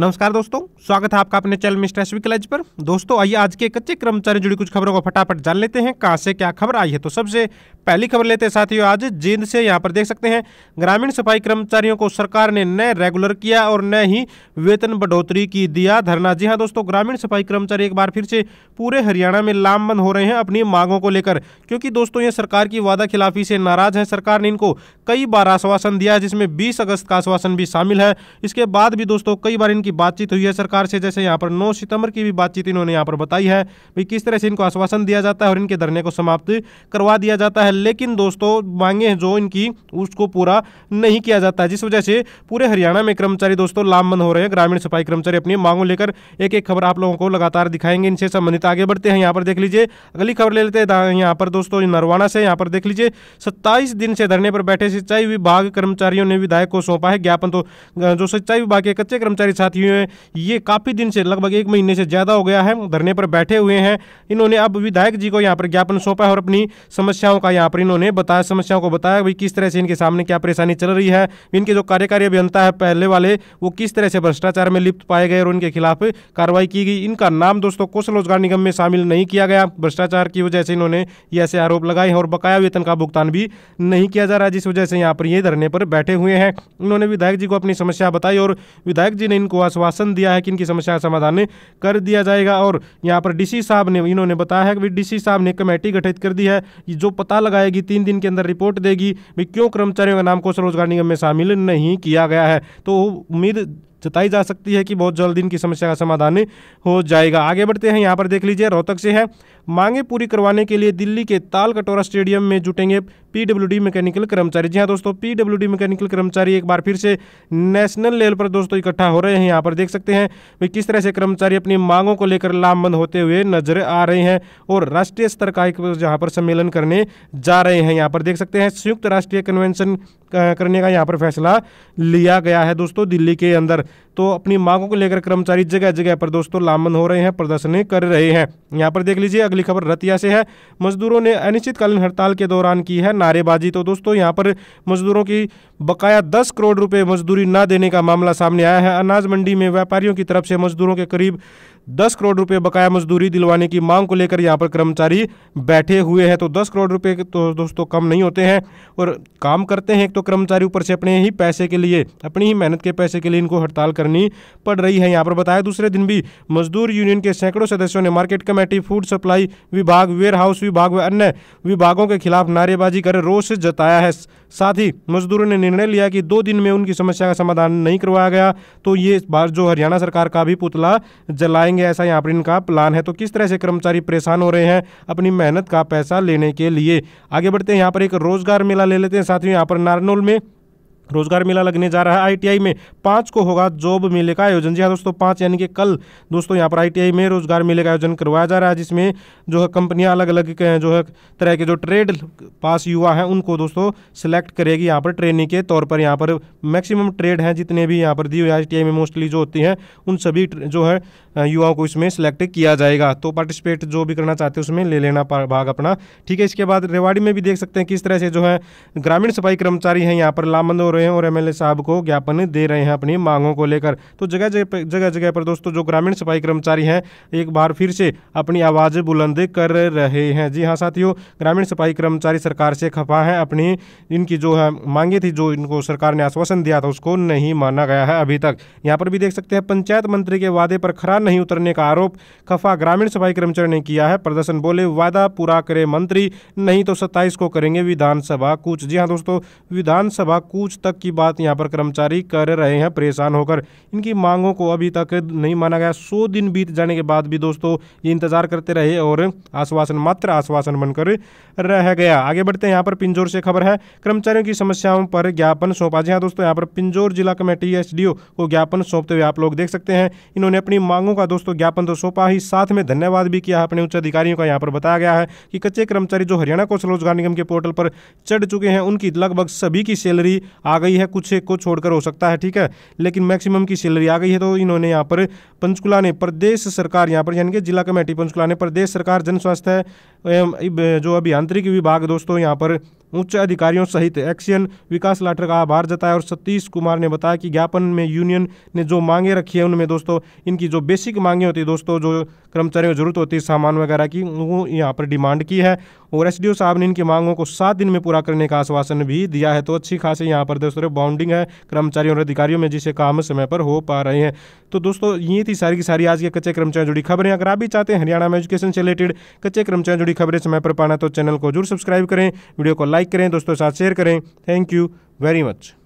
नमस्कार दोस्तों स्वागत है आपका अपने चैनल मिस्टर एस विकलेज पर दोस्तों आइए आज के कच्चे कर्मचारी जुड़ी कुछ खबरों को फटाफट जान लेते हैं कहाँ से क्या खबर आई है तो सबसे पहली खबर लेते हैं साथियों आज जींद से यहाँ पर देख सकते हैं ग्रामीण सफाई कर्मचारियों को सरकार ने न रेगुलर किया और न ही वेतन बढ़ोतरी की दिया धरना जी हाँ दोस्तों ग्रामीण सफाई कर्मचारी एक बार फिर से पूरे हरियाणा में लामबंद हो रहे हैं अपनी मांगों को लेकर क्योंकि दोस्तों ये सरकार की वादा खिलाफी से नाराज है सरकार ने इनको कई बार आश्वासन दिया जिसमें बीस अगस्त का आश्वासन भी शामिल है इसके बाद भी दोस्तों कई बार इनकी की बातचीत हुई है सरकार से जैसे यहाँ पर नौ सितंबर की भी बातचीत इन्होंने यहाँ पर बताई है भाई किस तरह से इनको आश्वासन दिया जाता है और इनके धरने को समाप्त करवा दिया जाता है लेकिन दोस्तों मांगे हैं जो इनकी उसको पूरा नहीं किया जाता है जिस वजह से पूरे हरियाणा में कर्मचारी दोस्तों लामबंद हो रहे हैं ग्रामीण सफाई कर्मचारी अपनी मांगों लेकर एक एक खबर आप लोगों को लगातार दिखाएंगे इनसे संबंधित आगे बढ़ते हैं यहाँ पर देख लीजिए अगली खबर ले लेते हैं यहाँ पर दोस्तों नरवाना से यहाँ पर देख लीजिए सत्ताईस दिन से धरने पर बैठे सिंचाई विभाग कर्मचारियों ने विधायक को सौंपा है ज्ञापन तो जो सिंचाई विभाग के कच्चे कर्मचारी साथ हैं ये काफ़ी दिन से लगभग एक महीने से ज़्यादा हो गया है धरने पर बैठे हुए हैं इन्होंने अब विधायक जी को यहाँ पर ज्ञापन सौंपा है और अपनी समस्याओं का यहाँ पर इन्होंने बताया समस्याओं को बताया भाई किस तरह से इनके सामने क्या परेशानी चल रही है इनके जो कार्यकारी अभियंता है पहले वाले वो किस तरह से भ्रष्टाचार में लिप्त पाए गए और उनके खिलाफ कार्रवाई की गई इनका नाम दोस्तों कौशल रोजगार निगम में शामिल नहीं किया गया भ्रष्टाचार की वजह से इन्होंने ऐसे आरोप लगाए हैं और बकाया वेतन का भुगतान भी नहीं किया जा रहा जिस वजह से यहाँ पर ये धरने पर बैठे हुए हैं इन्होंने विधायक जी को अपनी समस्या बताई और विधायक जी ने इनको आश्वासन दिया है कि इनकी समस्या का समाधान कर दिया जाएगा और यहाँ पर डीसी साहब ने इन्होंने बताया है कि डीसी साहब ने कमेटी गठित कर दी है जो पता लगाएगी तीन दिन के अंदर रिपोर्ट देगी भाई क्यों कर्मचारियों का नाम कौशल रोजगार निगम में शामिल नहीं किया गया है तो उम्मीद जताई जा सकती है कि बहुत जल्द इनकी समस्या का समाधान हो जाएगा आगे बढ़ते हैं यहाँ पर देख लीजिए रोहतक से है मांगे पूरी करवाने के लिए दिल्ली के ताल कटोरा स्टेडियम में जुटेंगे पीडब्ल्यूडी मैकेनिकल कर्मचारी जी हाँ दोस्तों पीडब्ल्यूडी मैकेनिकल कर्मचारी एक बार फिर से नेशनल लेवल पर दोस्तों इकट्ठा हो रहे हैं यहाँ पर देख सकते हैं भाई किस तरह से कर्मचारी अपनी मांगों को लेकर लामबंद होते हुए नजर आ रहे हैं और राष्ट्रीय स्तर का एक यहाँ पर सम्मेलन करने जा रहे हैं यहाँ पर देख सकते हैं संयुक्त राष्ट्रीय कन्वेंशन करने का यहाँ पर फैसला लिया गया है दोस्तों दिल्ली के अंदर तो अपनी मांगों को लेकर कर्मचारी जगह जगह पर दोस्तों लामबंद हो रहे हैं प्रदर्शन कर रहे हैं यहाँ पर देख लीजिए अगली खबर रतिया से है मजदूरों ने अनिश्चितकालीन हड़ताल के दौरान की है नारेबाजी तो दोस्तों यहाँ पर मजदूरों की बकाया दस करोड़ रुपये मजदूरी न देने का मामला सामने आया है अनाज मंडी में व्यापारियों की तरफ से मजदूरों के करीब दस करोड़ रुपए बकाया मजदूरी दिलवाने की मांग को लेकर यहाँ पर कर्मचारी बैठे हुए हैं तो दस करोड़ रुपए तो दोस्तों कम नहीं होते हैं और काम करते हैं एक तो कर्मचारी ऊपर से अपने ही पैसे के लिए अपनी ही मेहनत के पैसे के लिए इनको हड़ताल करनी पड़ रही है यहाँ पर बताया दूसरे दिन भी मजदूर यूनियन के सैकड़ों सदस्यों ने मार्केट कमेटी फूड सप्लाई विभाग वेयर हाउस विभाग व अन्य विभागों के खिलाफ नारेबाजी कर रोष जताया है साथ ही मजदूरों ने निर्णय लिया कि दो दिन में उनकी समस्या का समाधान नहीं करवाया गया तो ये बार जो हरियाणा सरकार का भी पुतला जलाएंगे ऐसा यहाँ पर इनका प्लान है तो किस तरह से कर्मचारी परेशान हो रहे हैं अपनी मेहनत का पैसा लेने के लिए आगे बढ़ते हैं यहाँ पर एक रोजगार मेला ले लेते हैं साथ ही यहाँ पर नारनौल में रोजगार मेला लगने जा रहा है आईटीआई में पाँच को होगा जॉब मेले का आयोजन जी हाँ दोस्तों पाँच यानी कि कल दोस्तों यहाँ पर आईटीआई में रोजगार मेले का आयोजन करवाया जा रहा है जिसमें जो है कंपनियाँ अलग अलग जो है तरह के जो ट्रेड पास युवा हैं उनको दोस्तों सिलेक्ट करेगी यहाँ पर ट्रेनिंग के तौर पर यहाँ पर मैक्सिमम ट्रेड हैं जितने भी यहाँ पर दी हुई आई में मोस्टली जो होती हैं उन सभी जो है युवाओं को इसमें सेलेक्ट किया जाएगा तो पार्टिसिपेट जो भी करना चाहते हैं उसमें ले लेना भाग अपना ठीक है इसके बाद रेवाड़ी में भी देख सकते हैं किस तरह से जो है ग्रामीण सफाई कर्मचारी हैं यहाँ पर लामबंद और रहे हैं और एमएलए साहब को ज्ञापन दे रहे हैं अपनी मांगों को लेकर तो जगह जगह जगह पर दोस्तों जो ग्रामीण सफाई कर्मचारी हैं एक बार फिर से अपनी आवाज़ बुलंद कर रहे हैं जी हाँ साथियों ग्रामीण सफाई कर्मचारी सरकार से खफा हैं अपनी इनकी जो है मांगी थी जो इनको सरकार ने आश्वासन दिया था उसको नहीं माना गया है अभी तक यहाँ पर भी देख सकते हैं पंचायत मंत्री के वादे पर खरा नहीं उतरने का आरोप खफा ग्रामीण सफाई कर्मचारी ने किया है प्रदर्शन बोले वादा पूरा करे मंत्री नहीं तो सत्ताईस को करेंगे विधानसभा कूच जी हाँ दोस्तों विधानसभा कूच तक की बात यहाँ पर कर्मचारी कर रहे हैं परेशान होकर इनकी मांगों को अभी तक नहीं माना गया सौ दिन बीत जाने के बाद भी दोस्तों ये इंतजार करते रहे और आश्वासन मात्र आश्वासन बनकर रह गया आगे बढ़ते हैं यहाँ पर पिंजोर से खबर है कर्मचारियों की समस्याओं पर ज्ञापन सौंपा जी हाँ दोस्तों यहाँ पर पिंजोर जिला कमेटी एस को ज्ञापन सौंपते हुए आप लोग देख सकते हैं इन्होंने अपनी मांगों का दोस्तों ज्ञापन तो सौंपा ही साथ में धन्यवाद भी किया अपने उच्च अधिकारियों का यहाँ पर बताया गया है कि कच्चे कर्मचारी जो हरियाणा कौशल रोजगार निगम के पोर्टल पर चढ़ चुके हैं उनकी लगभग सभी की सैलरी आ आ गई है कुछ को छोड़कर हो सकता है ठीक है लेकिन मैक्सिमम की सैलरी आ गई है तो इन्होंने यहाँ पर पंचकुला ने प्रदेश सरकार यहाँ पर यानी कि जिला कमेटी पंचकुला ने प्रदेश सरकार जन स्वास्थ्य जो अभियांत्रिक विभाग दोस्तों यहाँ पर उच्च अधिकारियों सहित एक्सियन विकास लाठर का आभार जताया और सतीश कुमार ने बताया कि ज्ञापन में यूनियन ने जो मांगे रखी है उनमें दोस्तों इनकी जो बेसिक मांगे होती है दोस्तों जो कर्मचारियों को जरूरत होती है सामान वगैरह की वो यहाँ पर डिमांड की है और एसडीओ साहब ने इनकी मांगों को सात दिन में पूरा करने का आश्वासन भी दिया है तो अच्छी खासी यहाँ पर दोस्तों बाउंडिंग है कर्मचारियों और अधिकारियों में जिसे काम समय पर हो पा रहे हैं तो दोस्तों ये थी सारी की सारी आज के कच्चे कर्मचारियों जुड़ी खबरें अगर आप भी चाहते हैं हरियाणा में एजुकेशन से रिलेटेड कच्चे कर्मचारियों जुड़ी खबरें समय पर पाना तो चैनल को जरूर सब्सक्राइब करें वीडियो को लाइक करें दोस्तों के साथ शेयर करें थैंक यू वेरी मच